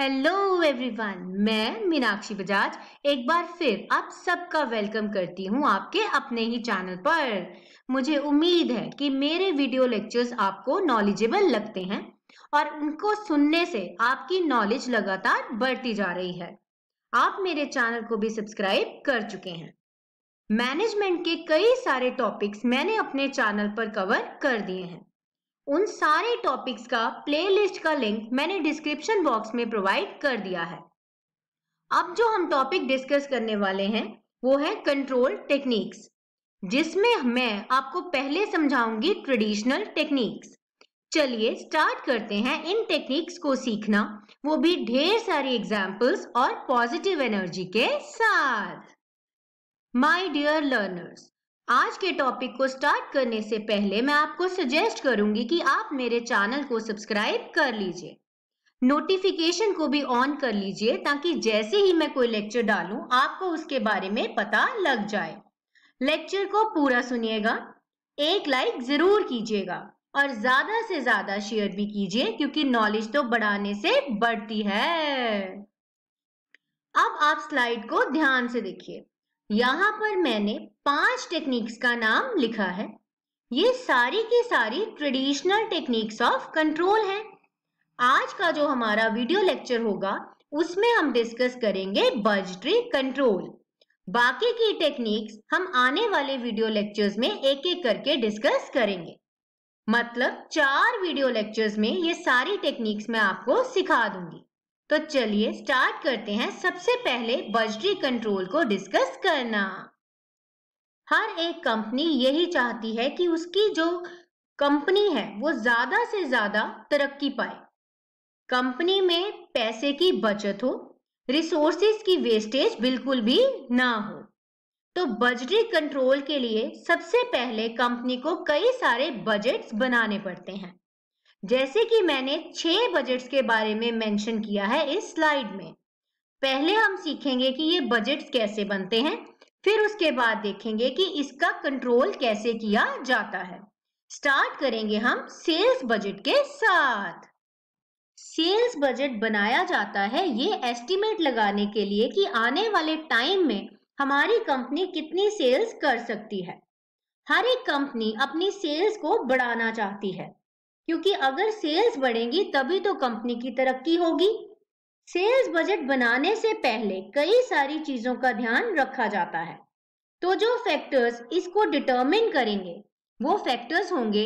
hello everyone मैं मीनाक्षी बजाज एक बार फिर आप सबका वेलकम करती हूँ आपके अपने ही चैनल पर मुझे उम्मीद है कि मेरे वीडियो लेक्चर्स आपको नॉलेजेबल लगते हैं और उनको सुनने से आपकी नॉलेज लगातार बढ़ती जा रही है आप मेरे चैनल को भी सब्सक्राइब कर चुके हैं मैनेजमेंट के कई सारे टॉपिक्स मैंने अपने चैनल पर कवर कर दिए हैं उन सारे टॉपिक्स का प्लेलिस्ट का लिंक मैंने डिस्क्रिप्शन बॉक्स में प्रोवाइड कर दिया है अब जो हम टॉपिक डिस्कस करने वाले हैं वो है कंट्रोल टेक्निक्स जिसमें मैं आपको पहले समझाऊंगी ट्रेडिशनल टेक्निक्स चलिए स्टार्ट करते हैं इन टेक्निक्स को सीखना वो भी ढेर सारी एग्जाम्पल्स और पॉजिटिव एनर्जी के साथ माई डियर लर्नर्स आज के टॉपिक को स्टार्ट करने से पहले मैं आपको सजेस्ट करूंगी कि आप मेरे चैनल को सब्सक्राइब कर लीजिए नोटिफिकेशन को भी ऑन कर लीजिए ताकि जैसे ही मैं कोई लेक्चर डालूं आपको उसके बारे में पता लग जाए लेक्चर को पूरा सुनिएगा एक लाइक जरूर कीजिएगा और ज्यादा से ज्यादा शेयर भी कीजिए क्योंकि नॉलेज तो बढ़ाने से बढ़ती है अब आप स्लाइड को ध्यान से देखिए यहां पर मैंने पांच टेक्निक्स का नाम लिखा है ये सारी की सारी ट्रेडिशनल टेक्निक्स ऑफ कंट्रोल है आज का जो हमारा वीडियो लेक्चर होगा उसमें हम डिस्कस करेंगे बजट्री कंट्रोल बाकी की टेक्निक्स हम आने वाले वीडियो लेक्चर्स में एक एक करके डिस्कस करेंगे मतलब चार वीडियो लेक्चर्स में ये सारी टेक्निक्स मैं आपको सिखा दूंगी तो चलिए स्टार्ट करते हैं सबसे पहले बजटरी कंट्रोल को डिस्कस करना हर एक कंपनी यही चाहती है कि उसकी जो कंपनी है वो ज्यादा से ज्यादा तरक्की पाए कंपनी में पैसे की बचत हो रिसोर्सेज की वेस्टेज बिल्कुल भी ना हो तो बजटरी कंट्रोल के लिए सबसे पहले कंपनी को कई सारे बजट्स बनाने पड़ते हैं जैसे कि मैंने छह बजट्स के बारे में मेंशन किया है इस स्लाइड में पहले हम सीखेंगे कि ये बजट कैसे बनते हैं फिर उसके बाद देखेंगे कि इसका कंट्रोल कैसे किया जाता है स्टार्ट करेंगे हम सेल्स बजट के साथ सेल्स बजट बनाया जाता है ये एस्टिमेट लगाने के लिए कि आने वाले टाइम में हमारी कंपनी कितनी सेल्स कर सकती है हर एक कंपनी अपनी सेल्स को बढ़ाना चाहती है क्योंकि अगर सेल्स बढ़ेंगी तभी तो कंपनी की तरक्की होगी सेल्स बजट बनाने से पहले कई सारी चीजों का ध्यान रखा जाता है तो जो फैक्टर्स इसको डिटरमिन करेंगे वो फैक्टर्स होंगे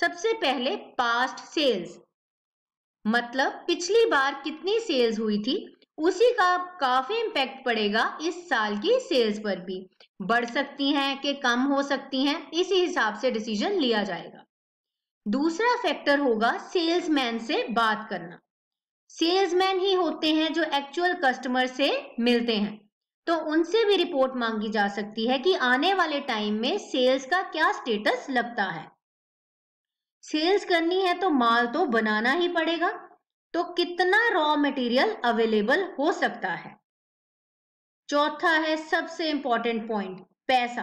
सबसे पहले पास्ट सेल्स मतलब पिछली बार कितनी सेल्स हुई थी उसी का काफी इम्पैक्ट पड़ेगा इस साल की सेल्स पर भी बढ़ सकती हैं कि कम हो सकती हैं इसी हिसाब से डिसीजन लिया जाएगा दूसरा फैक्टर होगा सेल्समैन से बात करना सेल्समैन ही होते हैं जो एक्चुअल कस्टमर से मिलते हैं तो उनसे भी रिपोर्ट मांगी जा सकती है कि आने वाले टाइम में सेल्स का क्या स्टेटस लगता है सेल्स करनी है तो माल तो बनाना ही पड़ेगा तो कितना रॉ मटेरियल अवेलेबल हो सकता है चौथा है सबसे इंपॉर्टेंट पॉइंट पैसा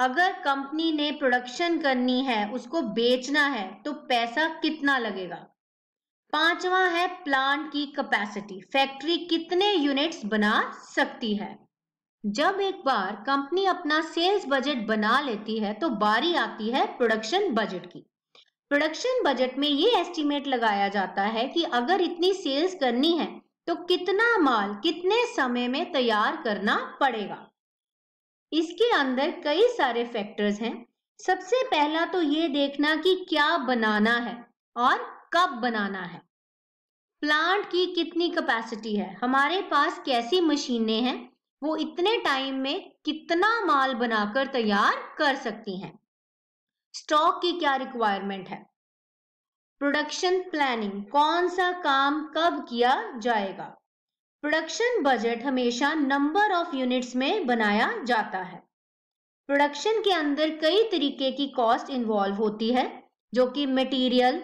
अगर कंपनी ने प्रोडक्शन करनी है उसको बेचना है तो पैसा कितना लगेगा पांचवा है प्लांट की कैपेसिटी फैक्ट्री कितने यूनिट्स बना सकती है जब एक बार कंपनी अपना सेल्स बजट बना लेती है तो बारी आती है प्रोडक्शन बजट की प्रोडक्शन बजट में ये एस्टिमेट लगाया जाता है कि अगर इतनी सेल्स करनी है तो कितना माल कितने समय में तैयार करना पड़ेगा इसके अंदर कई सारे फैक्टर्स हैं सबसे पहला तो ये देखना कि क्या बनाना है और कब बनाना है प्लांट की कितनी कैपेसिटी है हमारे पास कैसी मशीनें हैं वो इतने टाइम में कितना माल बनाकर तैयार कर सकती हैं स्टॉक की क्या रिक्वायरमेंट है प्रोडक्शन प्लानिंग कौन सा काम कब किया जाएगा प्रोडक्शन बजट हमेशा नंबर ऑफ यूनिट्स में बनाया जाता है प्रोडक्शन के अंदर कई तरीके की कॉस्ट इन्वॉल्व होती है जो कि मटेरियल,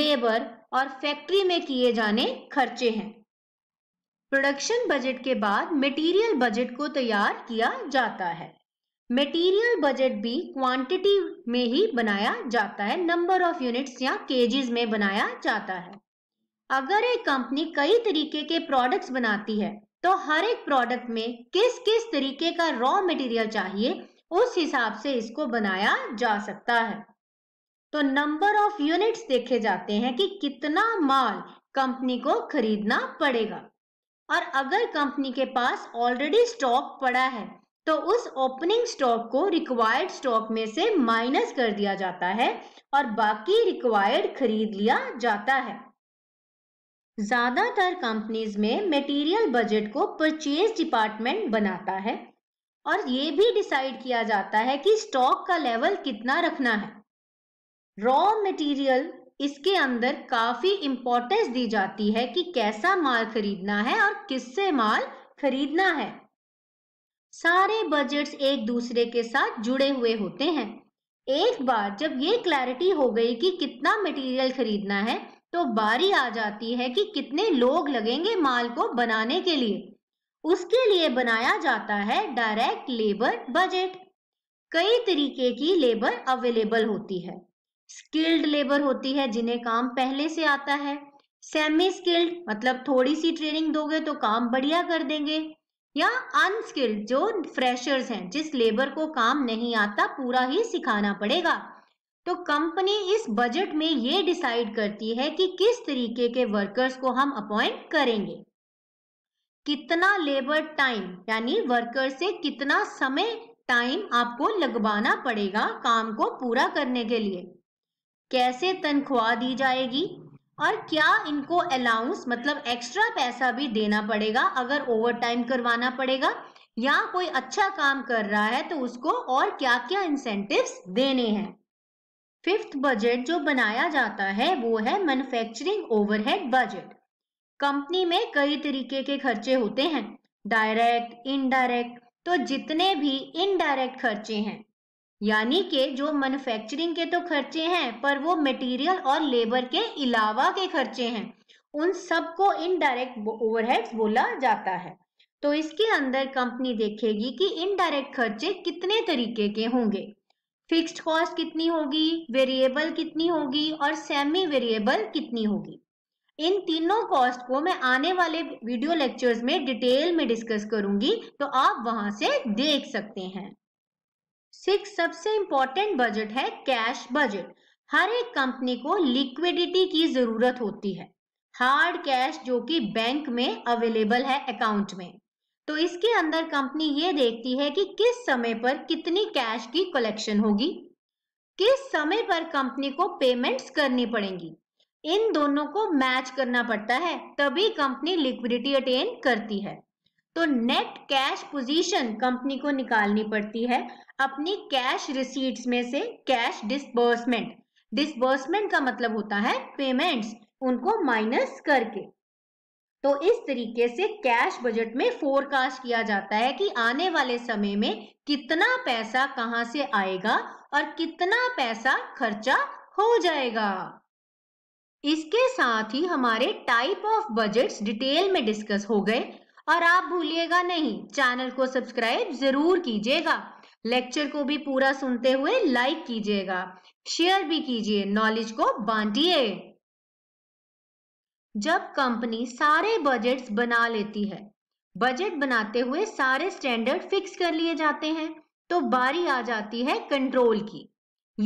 लेबर और फैक्ट्री में किए जाने खर्चे हैं प्रोडक्शन बजट के बाद मटेरियल बजट को तैयार किया जाता है मटेरियल बजट भी क्वांटिटी में ही बनाया जाता है नंबर ऑफ यूनिट्स या केजीज में बनाया जाता है अगर एक कंपनी कई तरीके के प्रोडक्ट्स बनाती है तो हर एक प्रोडक्ट में किस किस तरीके का रॉ मटेरियल चाहिए उस हिसाब से इसको बनाया जा सकता है तो नंबर ऑफ यूनिट्स देखे जाते हैं कि कितना माल कंपनी को खरीदना पड़ेगा और अगर कंपनी के पास ऑलरेडी स्टॉक पड़ा है तो उस ओपनिंग स्टॉक को रिक्वायर्ड स्टॉक में से माइनस कर दिया जाता है और बाकी रिक्वायर्ड खरीद लिया जाता है ज्यादातर कंपनीज में मटेरियल बजट को परचेज डिपार्टमेंट बनाता है और ये भी डिसाइड किया जाता है कि स्टॉक का लेवल कितना रखना है रॉ मटेरियल इसके अंदर काफी इंपॉर्टेंस दी जाती है कि कैसा माल खरीदना है और किससे माल खरीदना है सारे बजट्स एक दूसरे के साथ जुड़े हुए होते हैं एक बार जब ये क्लैरिटी हो गई कि कितना मटेरियल खरीदना है तो बारी आ जाती है कि कितने लोग लगेंगे माल को बनाने के लिए उसके लिए बनाया जाता है डायरेक्ट लेबर बजट कई तरीके की लेबर अवेलेबल होती है स्किल्ड लेबर होती है जिन्हें काम पहले से आता है सेमी स्किल्ड मतलब थोड़ी सी ट्रेनिंग दोगे तो काम बढ़िया कर देंगे या अनस्किल्ड जो फ्रेशर्स हैं जिस लेबर को काम नहीं आता पूरा ही सिखाना पड़ेगा तो कंपनी इस बजट में ये डिसाइड करती है कि किस तरीके के वर्कर्स को हम अपॉइंट करेंगे कितना लेबर टाइम यानी वर्कर से कितना समय टाइम आपको लगवाना पड़ेगा काम को पूरा करने के लिए कैसे तनख्वाह दी जाएगी और क्या इनको अलाउंस मतलब एक्स्ट्रा पैसा भी देना पड़ेगा अगर ओवर टाइम करवाना पड़ेगा या कोई अच्छा काम कर रहा है तो उसको और क्या क्या इंसेंटिव्स देने हैं फिफ्थ बजट जो बनाया जाता है वो है मैन्युफैक्चरिंग ओवरहेड बजट कंपनी में कई तरीके के खर्चे होते हैं डायरेक्ट इनडायरेक्ट तो जितने भी इनडायरेक्ट खर्चे हैं यानी के जो मैन्युफैक्चरिंग के तो खर्चे हैं पर वो मटेरियल और लेबर के अलावा के खर्चे हैं उन सबको इनडायरेक्ट ओवरहेड्स बोला जाता है तो इसके अंदर कंपनी देखेगी कि इनडायरेक्ट खर्चे कितने तरीके के होंगे फिक्स्ड कॉस्ट कितनी होगी वेरिएबल कितनी होगी और सेमी वेरिएबल कितनी होगी इन तीनों कॉस्ट को मैं आने वाले वीडियो लेक्चर्स में डिटेल में डिस्कस करूंगी तो आप वहां से देख सकते हैं सिक्स सबसे इंपॉर्टेंट बजट है कैश बजट हर एक कंपनी को लिक्विडिटी की जरूरत होती है हार्ड कैश जो कि बैंक में अवेलेबल है अकाउंट में तो इसके अंदर कंपनी ये देखती है कि किस समय पर कितनी कैश की कलेक्शन होगी किस समय पर कंपनी को पेमेंट्स करनी पड़ेंगी इन दोनों को मैच करना पड़ता है तभी कंपनी लिक्विडिटी अटेन करती है तो नेट कैश पोजीशन कंपनी को निकालनी पड़ती है अपनी कैश रिसीट्स में से कैश डिसबर्समेंट डिसबर्समेंट का मतलब होता है पेमेंट्स उनको माइनस करके तो इस तरीके से कैश बजट में फोरकास्ट किया जाता है कि आने वाले समय में कितना पैसा कहां से आएगा और कितना पैसा खर्चा हो जाएगा इसके साथ ही हमारे टाइप ऑफ बजट्स डिटेल में डिस्कस हो गए और आप भूलिएगा नहीं चैनल को सब्सक्राइब जरूर कीजिएगा लेक्चर को भी पूरा सुनते हुए लाइक कीजिएगा शेयर भी कीजिए नॉलेज को बांटिए जब कंपनी सारे बजट्स बना लेती है बजट बनाते हुए सारे स्टैंडर्ड फिक्स कर लिए जाते हैं तो बारी आ जाती है कंट्रोल की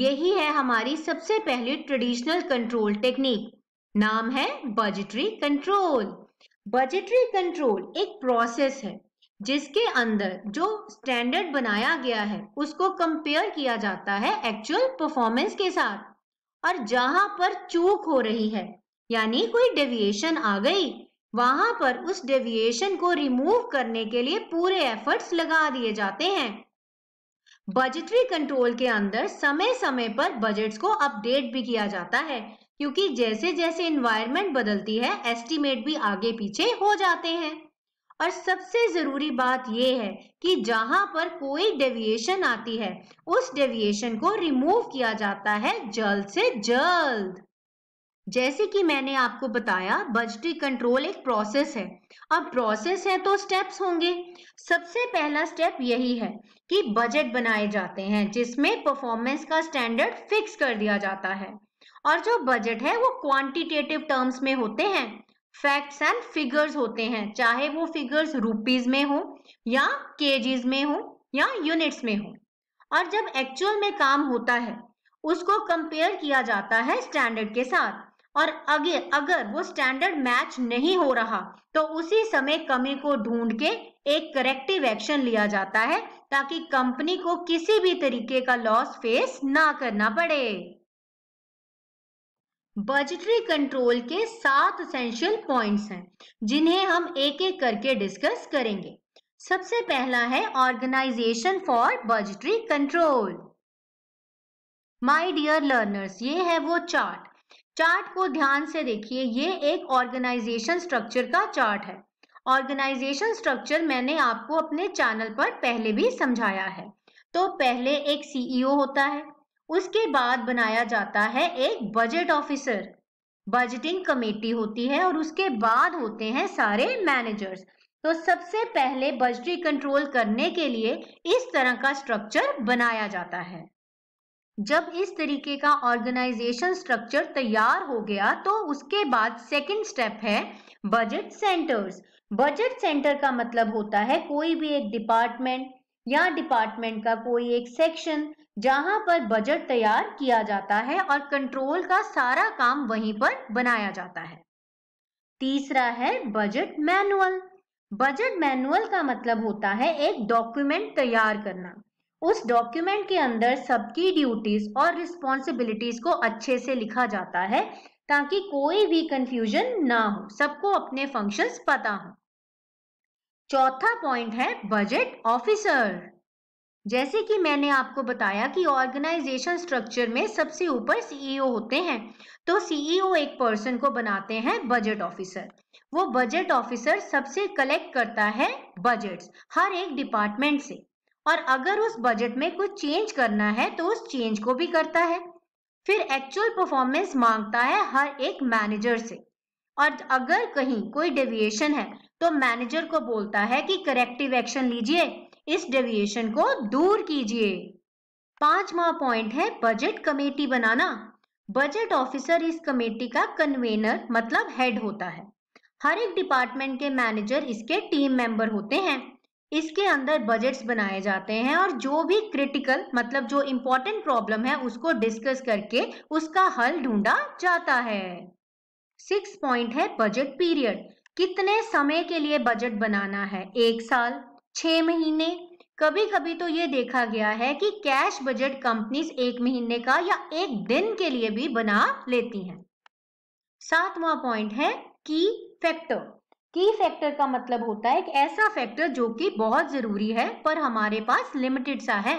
यही है हमारी सबसे पहली ट्रेडिशनल कंट्रोल टेक्निक नाम है बजटरी कंट्रोल बजटरी कंट्रोल एक प्रोसेस है जिसके अंदर जो स्टैंडर्ड बनाया गया है उसको कंपेयर किया जाता है एक्चुअल परफॉर्मेंस के साथ और जहां पर चूक हो रही है यानी कोई डेविएशन आ गई वहां पर उस डेविएशन को रिमूव करने के लिए पूरे एफर्ट्स लगा दिए जाते हैं बजटरी कंट्रोल के अंदर समय समय पर बजट्स को अपडेट भी किया जाता है क्योंकि जैसे जैसे इन्वायरमेंट बदलती है एस्टिमेट भी आगे पीछे हो जाते हैं और सबसे जरूरी बात यह है कि जहां पर कोई डेविएशन आती है उस डेविएशन को रिमूव किया जाता है जल्द से जल्द जैसे कि मैंने आपको बताया बजटी कंट्रोल एक प्रोसेस है अब प्रोसेस है तो स्टेप्स होंगे सबसे पहला स्टेप यही है कि बजट बनाए जाते हैं जिसमें परफॉर्मेंस का स्टैंडर्ड फिक्स कर दिया जाता है और जो बजट है वो क्वांटिटेटिव टर्म्स में होते हैं फैक्ट्स एंड फिगर्स होते हैं चाहे वो फिगर्स रूपीज में हो या के में हो या यूनिट्स में हो और जब एक्चुअल में काम होता है उसको कंपेयर किया जाता है स्टैंडर्ड के साथ और अगे अगर वो स्टैंडर्ड मैच नहीं हो रहा तो उसी समय कमी को ढूंढ के एक करेक्टिव एक्शन लिया जाता है ताकि कंपनी को किसी भी तरीके का लॉस फेस ना करना पड़े बजटरी कंट्रोल के सात असेंशियल पॉइंट्स हैं जिन्हें हम एक एक करके डिस्कस करेंगे सबसे पहला है organisation for budgetary control my dear learners ये है वो चार्ट चार्ट को ध्यान से देखिए ये एक ऑर्गेनाइजेशन स्ट्रक्चर का चार्ट है ऑर्गेनाइजेशन स्ट्रक्चर मैंने आपको अपने चैनल पर पहले भी समझाया है तो पहले एक सीईओ e होता है उसके बाद बनाया जाता है एक बजट ऑफिसर बजटिंग कमेटी होती है और उसके बाद होते हैं सारे मैनेजर्स तो सबसे पहले बजटी कंट्रोल करने के लिए इस तरह का स्ट्रक्चर बनाया जाता है जब इस तरीके का ऑर्गेनाइजेशन स्ट्रक्चर तैयार हो गया तो उसके बाद सेकंड स्टेप है बजट सेंटर्स बजट सेंटर का मतलब होता है कोई भी एक डिपार्टमेंट या डिपार्टमेंट का कोई एक सेक्शन जहां पर बजट तैयार किया जाता है और कंट्रोल का सारा काम वहीं पर बनाया जाता है तीसरा है बजट मैनुअल बजट मैनुअल का मतलब होता है एक डॉक्यूमेंट तैयार करना उस डॉक्यूमेंट के अंदर सबकी ड्यूटीज और रिस्पॉन्सिबिलिटीज को अच्छे से लिखा जाता है ताकि कोई भी कंफ्यूजन ना हो सबको अपने फंक्शंस पता हो चौथा पॉइंट है बजट ऑफिसर जैसे कि मैंने आपको बताया कि ऑर्गेनाइजेशन स्ट्रक्चर में सबसे ऊपर सीईओ e होते हैं तो सीईओ e एक पर्सन को बनाते हैं बजट ऑफिसर वो बजट ऑफिसर सबसे कलेक्ट करता है बजट्स हर एक डिपार्टमेंट से और अगर उस बजट में कुछ चेंज करना है तो उस चेंज को भी करता है फिर एक्चुअल परफॉर्मेंस मांगता है हर एक मैनेजर से और अगर कहीं कोई डेविएशन है तो मैनेजर को बोलता है कि करेक्टिव एक्शन लीजिए इस डेविएशन को दूर कीजिए पांचवा पॉइंट है बजट कमेटी बनाना बजट ऑफिसर इस कमेटी का कन्वेनर मतलब हेड होता है हर एक डिपार्टमेंट के मैनेजर इसके टीम मेंबर होते हैं इसके अंदर बजट्स बनाए जाते हैं और जो भी क्रिटिकल मतलब जो इम्पोर्टेंट प्रॉब्लम है उसको डिस्कस करके उसका हल ढूंढा जाता है सिक्स पॉइंट है बजट पीरियड कितने समय के लिए बजट बनाना है एक साल छः महीने कभी कभी तो ये देखा गया है कि कैश बजट कंपनीज एक महीने का या एक दिन के लिए भी बना लेती हैं सातवां पॉइंट है की फैक्टर की फैक्टर का मतलब होता है एक ऐसा फैक्टर जो कि बहुत जरूरी है पर हमारे पास लिमिटेड सा है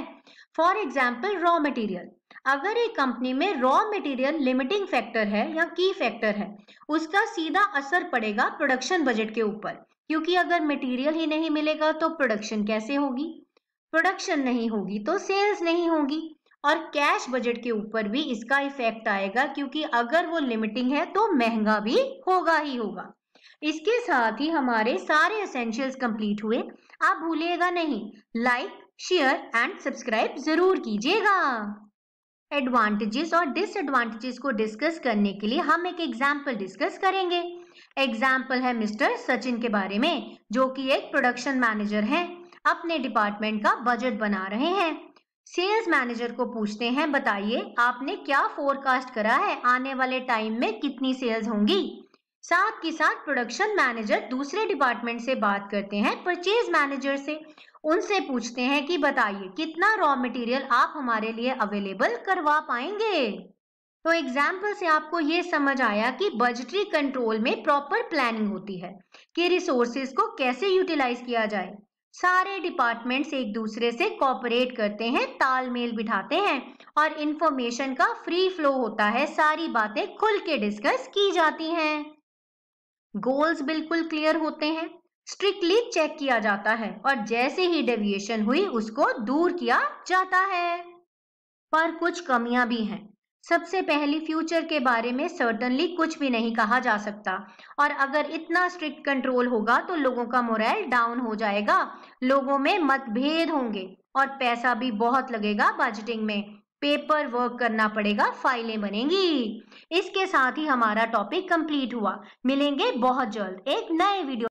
फॉर एग्जाम्पल रॉ मटेरियल अगर एक कंपनी में रॉ मटेरियल लिमिटिंग फैक्टर है या की फैक्टर है उसका सीधा असर पड़ेगा प्रोडक्शन बजट के ऊपर क्योंकि अगर मटेरियल ही नहीं मिलेगा तो प्रोडक्शन कैसे होगी प्रोडक्शन नहीं होगी तो सेल्स नहीं होगी और कैश बजट के ऊपर भी इसका इफेक्ट आएगा क्योंकि अगर वो लिमिटिंग है तो महंगा भी होगा ही होगा इसके साथ ही हमारे सारे असेंशियल कंप्लीट हुए आप भूलिएगा नहीं लाइक शेयर एंड सब्सक्राइब जरूर कीजिएगा एडवांटेजेस और डिसएडवांटेजेस को डिस्कस करने के लिए हम एक एग्जाम्पल डिस्कस करेंगे एग्जाम्पल है मिस्टर सचिन के बारे में जो कि एक प्रोडक्शन मैनेजर हैं अपने डिपार्टमेंट का बजट बना रहे हैं सेल्स मैनेजर को पूछते हैं बताइए आपने क्या फोरकास्ट करा है आने वाले टाइम में कितनी सेल्स होंगी साथ के साथ प्रोडक्शन मैनेजर दूसरे डिपार्टमेंट से बात करते हैं परचेज मैनेजर से उनसे पूछते हैं कि बताइए कितना रॉ मटेरियल आप हमारे लिए अवेलेबल करवा पाएंगे तो एग्जाम्पल से आपको ये समझ आया कि बजटरी कंट्रोल में प्रॉपर प्लानिंग होती है कि रिसोर्सेज को कैसे यूटिलाइज किया जाए सारे डिपार्टमेंट्स एक दूसरे से कॉपरेट करते हैं तालमेल बिठाते हैं और इंफॉर्मेशन का फ्री फ्लो होता है सारी बातें खुल के डिस्कस की जाती हैं गोल्स बिल्कुल क्लियर होते हैं स्ट्रिक्टली चेक किया जाता है और जैसे ही डेविएशन हुई उसको दूर किया जाता है पर कुछ कमियां भी हैं सबसे पहली फ्यूचर के बारे में सर्टनली कुछ भी नहीं कहा जा सकता और अगर इतना स्ट्रिक्ट कंट्रोल होगा तो लोगों का मोरल डाउन हो जाएगा लोगों में मतभेद होंगे और पैसा भी बहुत लगेगा बजटिंग में पेपर वर्क करना पड़ेगा फाइलें बनेंगी इसके साथ ही हमारा टॉपिक कंप्लीट हुआ मिलेंगे बहुत जल्द एक नए वीडियो